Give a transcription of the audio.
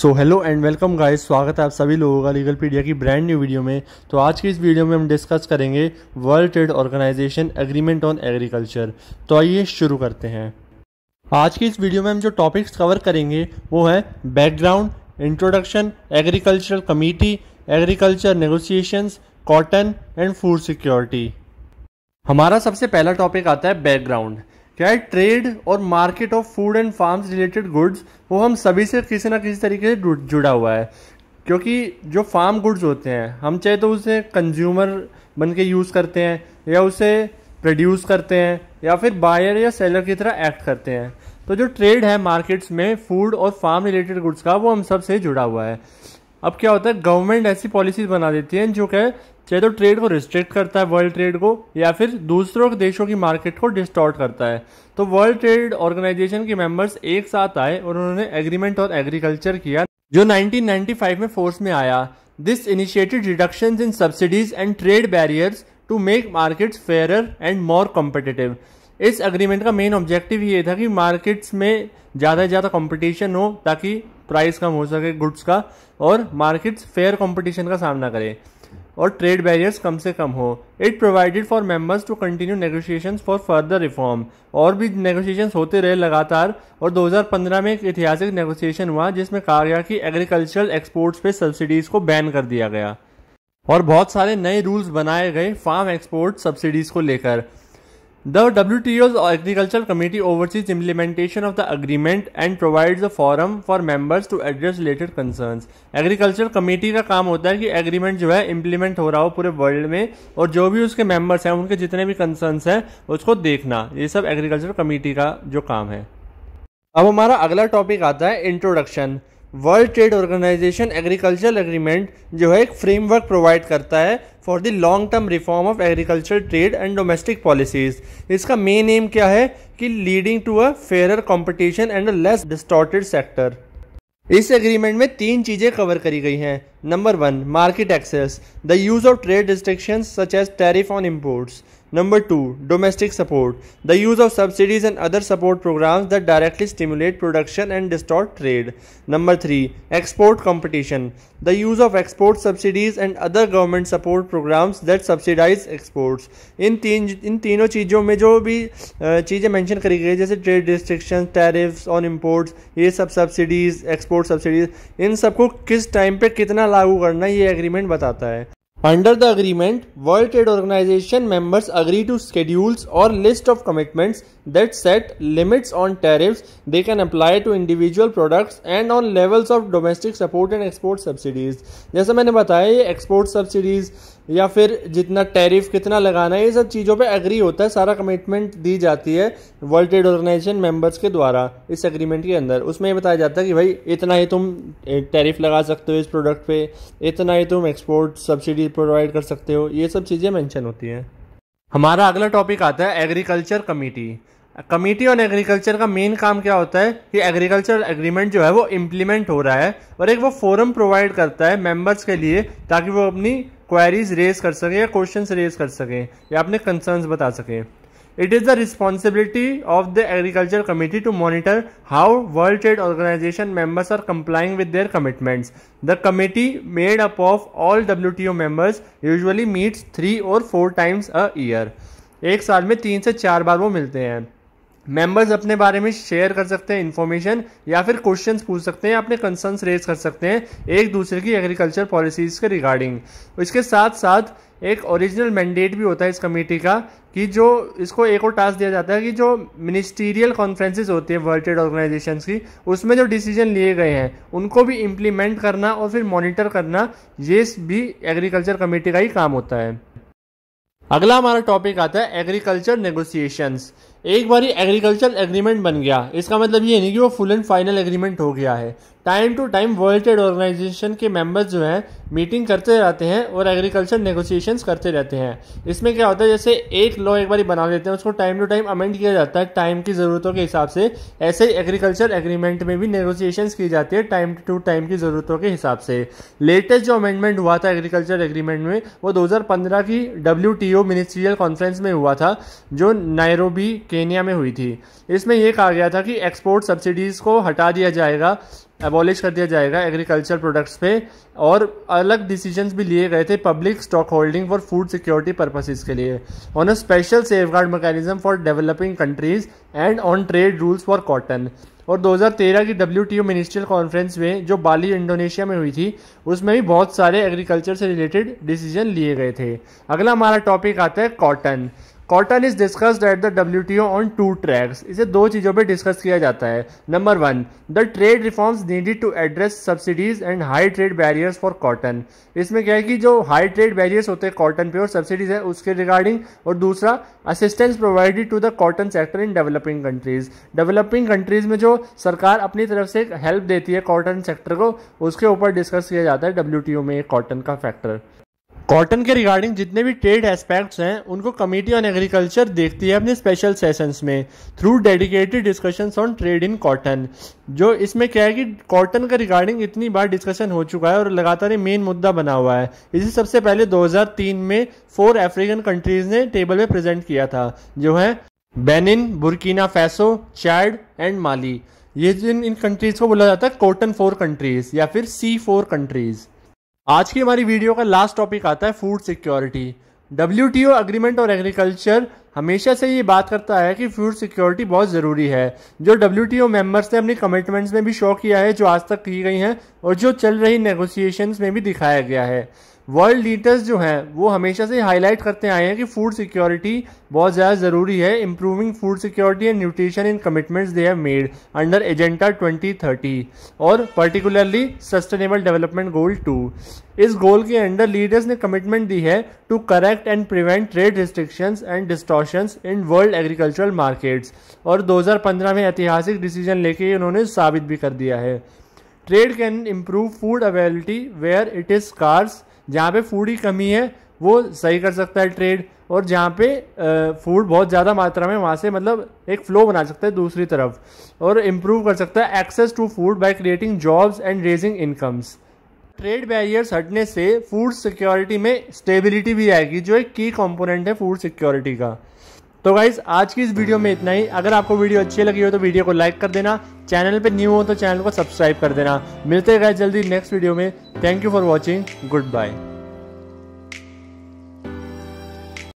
so hello and welcome guys स्वागत है आप सभी लोगों का लीगल पीडिया की ब्रांड न्यू वीडियो में तो आज की इस वीडियो में हम डिस्कस करेंगे World Trade Organization agreement on agriculture तो आइए शुरू करते हैं आज की इस वीडियो में हम जो टॉपिक्स कवर करेंगे वो है background introduction agricultural committee agriculture negotiations cotton and food security हमारा सबसे पहला टॉपिक आता है बैकग्राउंड क्या है ट्रेड और market of food and farms related goods वो हम सभी से किसी ना किसी तरीके से जुड़ा हुआ है क्योंकि जो फार्म गुड्स होते हैं हम चाहे तो उसे कंज्यूमर बन के यूज़ करते हैं या उसे प्रोड्यूस करते हैं या फिर बायर या सेलर की तरह एक्ट करते हैं तो जो ट्रेड है मार्केट्स में फूड और फार्म रिलेटेड गुड्स का वो हम सब से जुड़ा हुआ है अब क्या होता है गवर्नमेंट ऐसी पॉलिसीज बना देती है जो क्या चाहे तो ट्रेड को रिस्ट्रिक्ट करता है वर्ल्ड ट्रेड को या फिर दूसरों के देशों की मार्केट को डिस्टॉर्ट करता है तो वर्ल्ड ट्रेड ऑर्गेनाइजेशन के मेंबर्स एक साथ आए और उन्होंने एग्रीमेंट और एग्रीकल्चर किया जो 1995 में फोर्स में आया this initiated reduction in subsidies and trade barriers to make markets fairer and more competitive इस एग्रीमेंट का मेन ऑब्जेक्टिव ये था कि मार्केट्स में ज़्यादा से ज़्यादा कॉम्पिटिशन हो ताकि प्राइस कम हो सके गुड्स का और मार्केट्स फेयर कॉम्पिटिशन का सामना करें और ट्रेड बैरियर्स कम से कम हो it provided for members to continue negotiation for further reform और भी नेगोशिएशन होते रहे लगातार और 2015 में एक ऐतिहासिक नेगोशिएशन हुआ जिसमें कहा गया कि एग्रीकल्चरल एक्सपोर्ट्स पे सब्सिडीज को बैन कर दिया गया और बहुत सारे नए रूल्स बनाए गए फार्म एक्सपोर्ट सब्सिडीज को लेकर the W T O's agriculture committee oversees implementation of the agreement and provides a forum for members to address related concern agriculture committee का काम होता है कि एग्रीमेंट जो है इम्प्लीमेंट हो रहा हो पूरे वर्ल्ड में और जो भी उसके मेंबर्स हैं उनके जितने भी कंसर्न हैं उसको देखना ये सब एग्रीकल्चर कमेटी का जो काम है अब हमारा अगला टॉपिक आता है introduction World Trade Organization agriculture agreement जो है एक फ्रेमवर्क प्रोवाइड करता है for the long term reform of agriculture trade and domestic policies इसका मेन एम क्या है कि leading to a fair competition and a less distorted sector इस एग्रीमेंट में तीन चीज़ें कवर करी गई हैं number one market access the use of trade restrictions such as tariff on imports number two domestic support the use of subsidies and other support programmes that directly stimulate production and distort trade number three export competition the use of export subsidies and other government support programmes that subsidise exports इन तीन इन तीनों चीज़ों में जो भी चीज़ें mention करी गई जैसे trade restriction tariff on imports ये सब सब्सिडीज एक्सपोर्ट सब्सिडीज इन सबको किस टाइम पर कितना लागू करना ये एग्रीमेंट बताता है under the agreement World Trade Organization members agree to schedules और list of commitments that set limits on tariffs they can apply to individual products and on levels of domestic support and export subsidies जैसे मैंने बताया ये export subsidies या फिर जितना tariff कितना लगाना है ये सब चीज़ों पे एग्री होता है सारा कमिटमेंट दी जाती है वर्ल्ड ट्रेड ऑर्गेनाइजेशन मेंबर्स के द्वारा इस एग्रीमेंट के अंदर उसमें ये बताया जाता है कि भाई इतना ही तुम टैरिफ लगा सकते हो इस प्रोडक्ट पे इतना ही तुम एक्सपोर्ट सब्सिडी प्रोवाइड कर सकते हो ये सब चीज़ें मैंशन होती हैं हमारा अगला टॉपिक आता है agriculture committee committee on agriculture का मेन काम क्या होता है कि एग्रीकल्चर एग्रीमेंट जो है वो इम्प्लीमेंट हो रहा है और एक वो फोरम प्रोवाइड करता है मेंबर्स के लिए ताकि वो अपनी क्वेरीज रेज कर सकें या क्वेश्चन रेज कर सकें या अपने कंसर्न्स बता सकें it is the responsibility of the agriculture committee to monitor how World Trade Organization members are complying with their commitments the committee made up of all W T O members usually meets three or four times a year एक साल में तीन से चार बार वो मिलते हैं members अपने बारे में शेयर कर सकते हैं इन्फॉर्मेशन या फिर क्वेश्चन पूछ सकते हैं अपने कंसर्न्स रेज कर सकते हैं एक दूसरे की एग्रीकल्चर पॉलिसीज के रिगार्डिंग इसके साथ साथ एक ओरिजिनल मैंडेट भी होता है इस कमेटी का कि जो इसको एक और टास्क दिया जाता है कि जो मिनिस्टीरियल कॉन्फ्रेंसेज होती है वर्ल्ड ट्रेड ऑर्गेनाइजेशन की उसमें जो डिसीजन लिए गए हैं उनको भी इम्प्लीमेंट करना और फिर मॉनिटर करना ये भी एग्रीकल्चर कमेटी का ही काम होता है अगला हमारा टॉपिक आता है एग्रीकल्चर नेगोशिएशंस एक बार ही एग्रीकल्चर एग्रीमेंट बन गया इसका मतलब ये नहीं कि वो फुल एंड फाइनल एग्रीमेंट हो गया है time to time World Trade Organization के मेंबर्स जो हैं मीटिंग करते रहते हैं और एग्रीकल्चर नेगोशिएशन करते रहते हैं इसमें क्या होता है जैसे एक लॉ एक बार बना लेते हैं उसको टाइम टू टाइम अमेंड किया जाता है टाइम की ज़रूरतों के हिसाब से ऐसे ही एग्रीकल्चर एग्रीमेंट में भी नेगोशिएशन की जाती है टाइम टू टाइम की ज़रूरतों के हिसाब से लेटेस्ट जो अमेंडमेंट हुआ था एग्रीकल्चर एग्रीमेंट में वो दो की डब्ल्यू मिनिस्ट्रियल कॉन्फ्रेंस में हुआ था जो नायरोबी केनिया में हुई थी इसमें यह कहा गया था कि एक्सपोर्ट सब्सिडीज़ को हटा दिया जाएगा एबॉलिश कर दिया जाएगा एग्रीकल्चर प्रोडक्ट्स पे और अलग डिसीजंस भी लिए गए थे public stock holding for food security purposes के लिए on a special safeguard mechanism for developing countries and on trade rules for cotton और 2013 की डब्ल्यू टी मिनिस्ट्रियल कॉन्फ्रेंस में जो बाली इंडोनेशिया में हुई थी उसमें भी बहुत सारे एग्रीकल्चर से रिलेटेड डिसीजन लिए गए थे अगला हमारा टॉपिक आता है cotton cotton is discussed at the W T O on two tracks इसे दो चीज़ों पर डिस्कस किया जाता है number one the trade reforms needed to address subsidies and high trade barriers for cotton इसमें क्या है कि जो हाई ट्रेड बैरियर्स होते हैं कॉटन पे और सब्सिडीज है उसके रिगार्डिंग और दूसरा assistance provided to the cotton sector in developing countries developing countries में जो सरकार अपनी तरफ से हेल्प देती है कॉटन सेक्टर को उसके ऊपर डिस्कस किया जाता है डब्ल्यू टी ओ में कॉटन का फैक्टर कॉटन के रिगार्डिंग जितने भी ट्रेड एस्पेक्ट्स हैं उनको कमेटी ऑन एग्रीकल्चर देखती है अपने स्पेशल सेशंस में through dedicated discussions on trade in cotton जो इसमें क्या है कि कॉटन का रिगार्डिंग इतनी बार डिस्कशन हो चुका है और लगातार ये मेन मुद्दा बना हुआ है इसे सबसे पहले 2003 में फोर अफ्रीकन कंट्रीज ने टेबल में प्रेजेंट किया था जो है Benin Burkina Faso Chad and Mali ये जिन इन कंट्रीज़ को बोला जाता है कॉटन फोर कंट्रीज़ या फिर सी फोर कंट्रीज़ आज की हमारी वीडियो का लास्ट टॉपिक आता है फूड सिक्योरिटी डब्ल्यू अग्रीमेंट और एग्रीकल्चर हमेशा से ये बात करता है कि फूड सिक्योरिटी बहुत ज़रूरी है जो डब्ल्यू टी मेंबर्स ने अपनी कमिटमेंट्स में भी शो किया है जो आज तक की गई हैं और जो चल रही नेगोशिएशंस में भी दिखाया गया है वर्ल्ड लीडर्स जो हैं वो हमेशा से हाईलाइट करते आए हैं कि फूड सिक्योरिटी बहुत ज़्यादा ज़रूरी है improving food security and nutrition in commitments they have made under agenda 2030 और particularly sustainable development goal two इस गोल के अंडर लीडर्स ने कमिटमेंट दी है to correct and prevent trade restrictions and distortions in world agricultural markets और 2015 में ऐतिहासिक डिसीजन लेके उन्होंने साबित भी कर दिया है trade can improve food availability where it is scarce जहाँ पे फूड की कमी है वो सही कर सकता है ट्रेड और जहाँ पे फूड बहुत ज़्यादा मात्रा में वहाँ से मतलब एक फ्लो बना सकता है दूसरी तरफ और इम्प्रूव कर सकता है access to food by creating jobs and raising incomes trade barriers हटने से फूड सिक्योरिटी में स्टेबिलिटी भी आएगी जो एक की कंपोनेंट है फूड सिक्योरिटी का तो गाइज आज की इस वीडियो में इतना ही अगर आपको वीडियो अच्छी लगी हो तो वीडियो को लाइक कर देना चैनल पे न्यू हो तो चैनल को सब्सक्राइब कर देना मिलते हैं गाइज जल्दी नेक्स्ट वीडियो में thank you for watching good bye